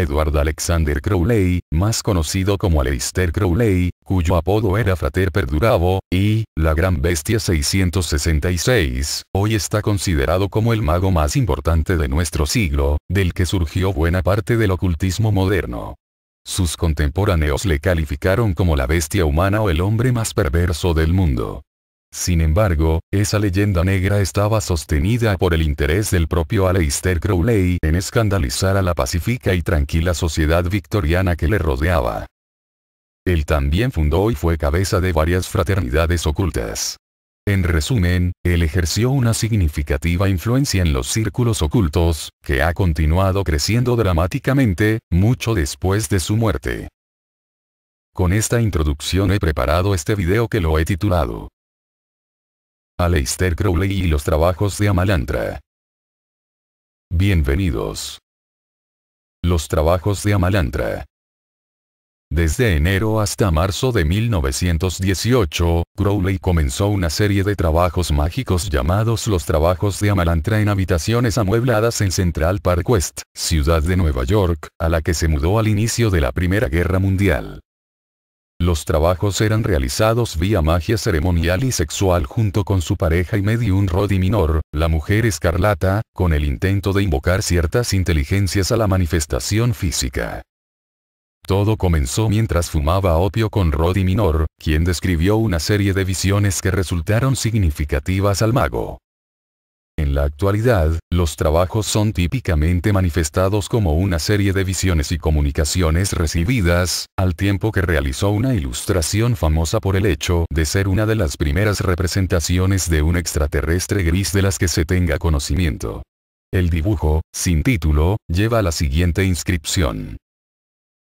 Edward Alexander Crowley, más conocido como Aleister Crowley, cuyo apodo era Frater Perdurabo, y, la Gran Bestia 666, hoy está considerado como el mago más importante de nuestro siglo, del que surgió buena parte del ocultismo moderno. Sus contemporáneos le calificaron como la bestia humana o el hombre más perverso del mundo. Sin embargo, esa leyenda negra estaba sostenida por el interés del propio Aleister Crowley en escandalizar a la pacífica y tranquila sociedad victoriana que le rodeaba. Él también fundó y fue cabeza de varias fraternidades ocultas. En resumen, él ejerció una significativa influencia en los círculos ocultos, que ha continuado creciendo dramáticamente, mucho después de su muerte. Con esta introducción he preparado este video que lo he titulado Aleister Crowley y los trabajos de Amalantra. Bienvenidos. Los trabajos de Amalantra. Desde enero hasta marzo de 1918, Crowley comenzó una serie de trabajos mágicos llamados los trabajos de Amalantra en habitaciones amuebladas en Central Park West, ciudad de Nueva York, a la que se mudó al inicio de la Primera Guerra Mundial. Los trabajos eran realizados vía magia ceremonial y sexual junto con su pareja y medium Roddy Minor, la mujer escarlata, con el intento de invocar ciertas inteligencias a la manifestación física. Todo comenzó mientras fumaba opio con Roddy Minor, quien describió una serie de visiones que resultaron significativas al mago. En la actualidad, los trabajos son típicamente manifestados como una serie de visiones y comunicaciones recibidas, al tiempo que realizó una ilustración famosa por el hecho de ser una de las primeras representaciones de un extraterrestre gris de las que se tenga conocimiento. El dibujo, sin título, lleva la siguiente inscripción.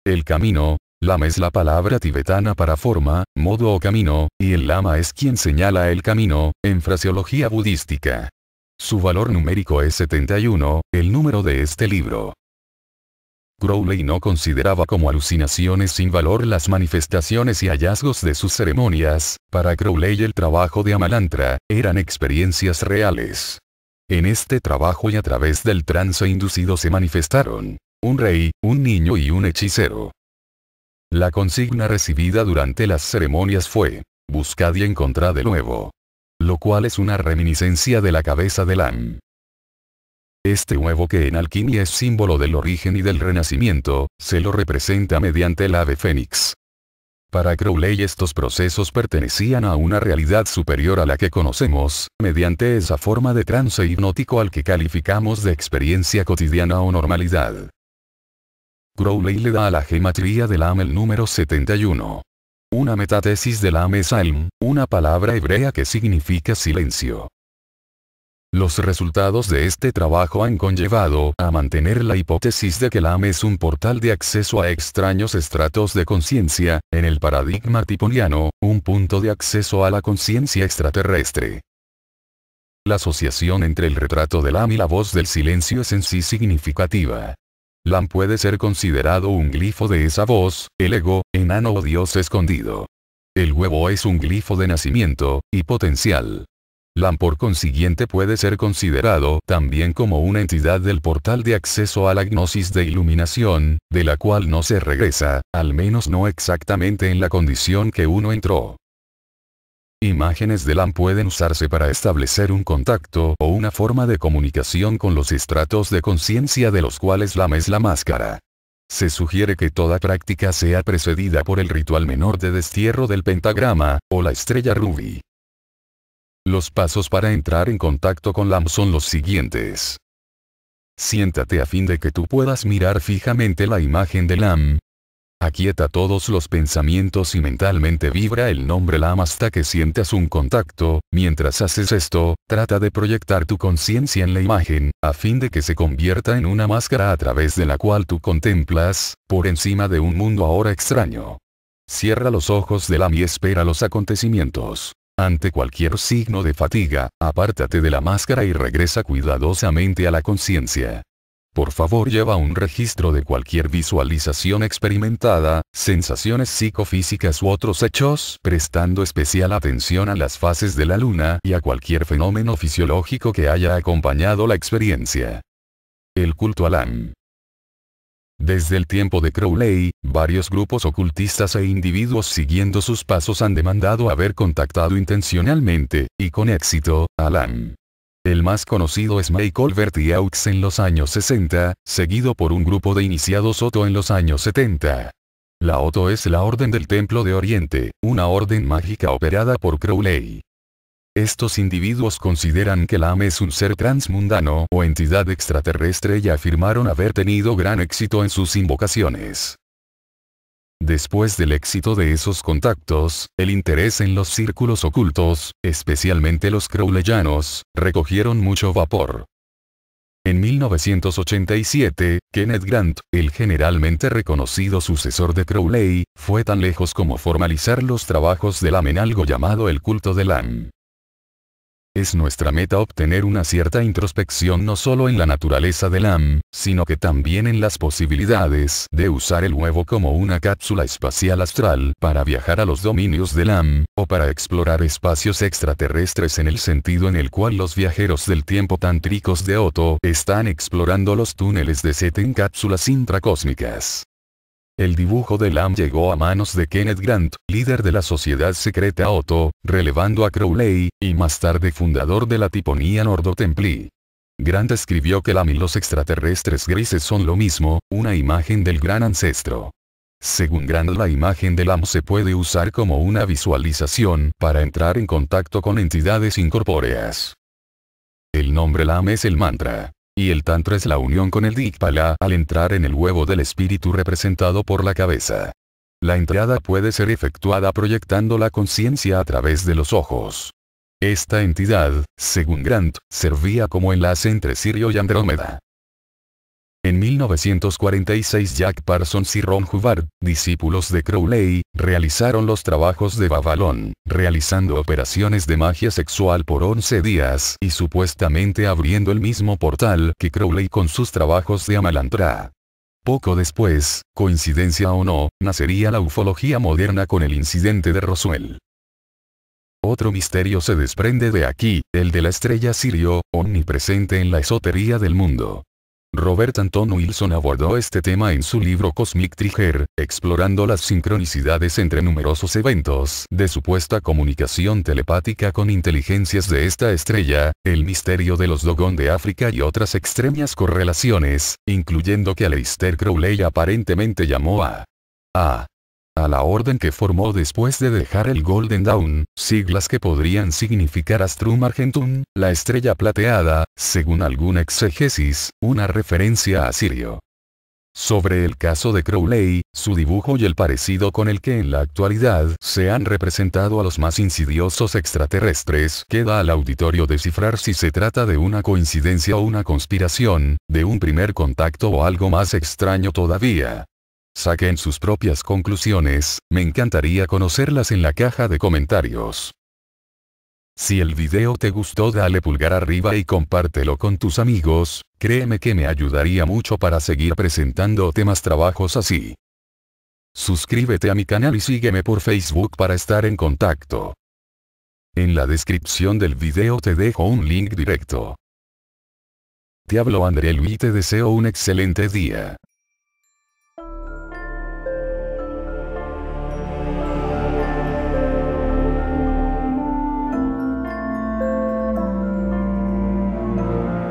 El camino, Lama es la palabra tibetana para forma, modo o camino, y el lama es quien señala el camino, en fraseología budística. Su valor numérico es 71, el número de este libro. Crowley no consideraba como alucinaciones sin valor las manifestaciones y hallazgos de sus ceremonias, para Crowley el trabajo de Amalantra, eran experiencias reales. En este trabajo y a través del trance inducido se manifestaron, un rey, un niño y un hechicero. La consigna recibida durante las ceremonias fue, buscad y encontrad de nuevo, lo cual es una reminiscencia de la cabeza de Lam. Este huevo que en alquimia es símbolo del origen y del renacimiento, se lo representa mediante el ave fénix. Para Crowley estos procesos pertenecían a una realidad superior a la que conocemos, mediante esa forma de trance hipnótico al que calificamos de experiencia cotidiana o normalidad. Crowley le da a la gematría del AM el número 71. Una metatesis de la ALM, una palabra hebrea que significa silencio. Los resultados de este trabajo han conllevado a mantener la hipótesis de que la AM es un portal de acceso a extraños estratos de conciencia, en el paradigma tiponiano, un punto de acceso a la conciencia extraterrestre. La asociación entre el retrato del AM y la voz del silencio es en sí significativa. Lam puede ser considerado un glifo de esa voz, el ego, enano o dios escondido. El huevo es un glifo de nacimiento, y potencial. Lam por consiguiente puede ser considerado también como una entidad del portal de acceso a la gnosis de iluminación, de la cual no se regresa, al menos no exactamente en la condición que uno entró. Imágenes de LAM pueden usarse para establecer un contacto o una forma de comunicación con los estratos de conciencia de los cuales LAM es la máscara. Se sugiere que toda práctica sea precedida por el ritual menor de destierro del pentagrama, o la estrella Ruby. Los pasos para entrar en contacto con LAM son los siguientes. Siéntate a fin de que tú puedas mirar fijamente la imagen de LAM, aquieta todos los pensamientos y mentalmente vibra el nombre Lam hasta que sientas un contacto, mientras haces esto, trata de proyectar tu conciencia en la imagen, a fin de que se convierta en una máscara a través de la cual tú contemplas, por encima de un mundo ahora extraño. Cierra los ojos de Lam y espera los acontecimientos. Ante cualquier signo de fatiga, apártate de la máscara y regresa cuidadosamente a la conciencia. Por favor lleva un registro de cualquier visualización experimentada, sensaciones psicofísicas u otros hechos, prestando especial atención a las fases de la luna y a cualquier fenómeno fisiológico que haya acompañado la experiencia. El culto a Lam Desde el tiempo de Crowley, varios grupos ocultistas e individuos siguiendo sus pasos han demandado haber contactado intencionalmente, y con éxito, a Lam. El más conocido es Michael Aux en los años 60, seguido por un grupo de iniciados Oto en los años 70. La Oto es la Orden del Templo de Oriente, una orden mágica operada por Crowley. Estos individuos consideran que AME es un ser transmundano o entidad extraterrestre y afirmaron haber tenido gran éxito en sus invocaciones. Después del éxito de esos contactos, el interés en los círculos ocultos, especialmente los crowleyanos, recogieron mucho vapor. En 1987, Kenneth Grant, el generalmente reconocido sucesor de Crowley, fue tan lejos como formalizar los trabajos del algo llamado el culto de Lam. Es nuestra meta obtener una cierta introspección no solo en la naturaleza del AM, sino que también en las posibilidades de usar el huevo como una cápsula espacial astral para viajar a los dominios del AM, o para explorar espacios extraterrestres en el sentido en el cual los viajeros del tiempo tántricos de Otto están explorando los túneles de Set en cápsulas intracósmicas. El dibujo de Lam llegó a manos de Kenneth Grant, líder de la sociedad secreta Otto, relevando a Crowley, y más tarde fundador de la tiponía nordo Grant escribió que Lam y los extraterrestres grises son lo mismo, una imagen del gran ancestro. Según Grant la imagen de Lam se puede usar como una visualización para entrar en contacto con entidades incorpóreas. El nombre Lam es el mantra. Y el tantra es la unión con el dikpala al entrar en el huevo del espíritu representado por la cabeza. La entrada puede ser efectuada proyectando la conciencia a través de los ojos. Esta entidad, según Grant, servía como enlace entre Sirio y Andrómeda. En 1946 Jack Parsons y Ron Hubbard, discípulos de Crowley, realizaron los trabajos de Babalón, realizando operaciones de magia sexual por 11 días y supuestamente abriendo el mismo portal que Crowley con sus trabajos de Amalantra. Poco después, coincidencia o no, nacería la ufología moderna con el incidente de Roswell. Otro misterio se desprende de aquí, el de la estrella Sirio, omnipresente en la esotería del mundo. Robert Anton Wilson abordó este tema en su libro Cosmic Trigger, explorando las sincronicidades entre numerosos eventos de supuesta comunicación telepática con inteligencias de esta estrella, el misterio de los Dogon de África y otras extrañas correlaciones, incluyendo que Aleister Crowley aparentemente llamó a A a la orden que formó después de dejar el Golden Dawn, siglas que podrían significar Astrum Argentum, la estrella plateada, según alguna exegesis, una referencia a Sirio. Sobre el caso de Crowley, su dibujo y el parecido con el que en la actualidad se han representado a los más insidiosos extraterrestres queda al auditorio descifrar si se trata de una coincidencia o una conspiración, de un primer contacto o algo más extraño todavía. Saquen sus propias conclusiones, me encantaría conocerlas en la caja de comentarios. Si el video te gustó dale pulgar arriba y compártelo con tus amigos, créeme que me ayudaría mucho para seguir presentando temas trabajos así. Suscríbete a mi canal y sígueme por Facebook para estar en contacto. En la descripción del video te dejo un link directo. Te hablo André Luis y te deseo un excelente día.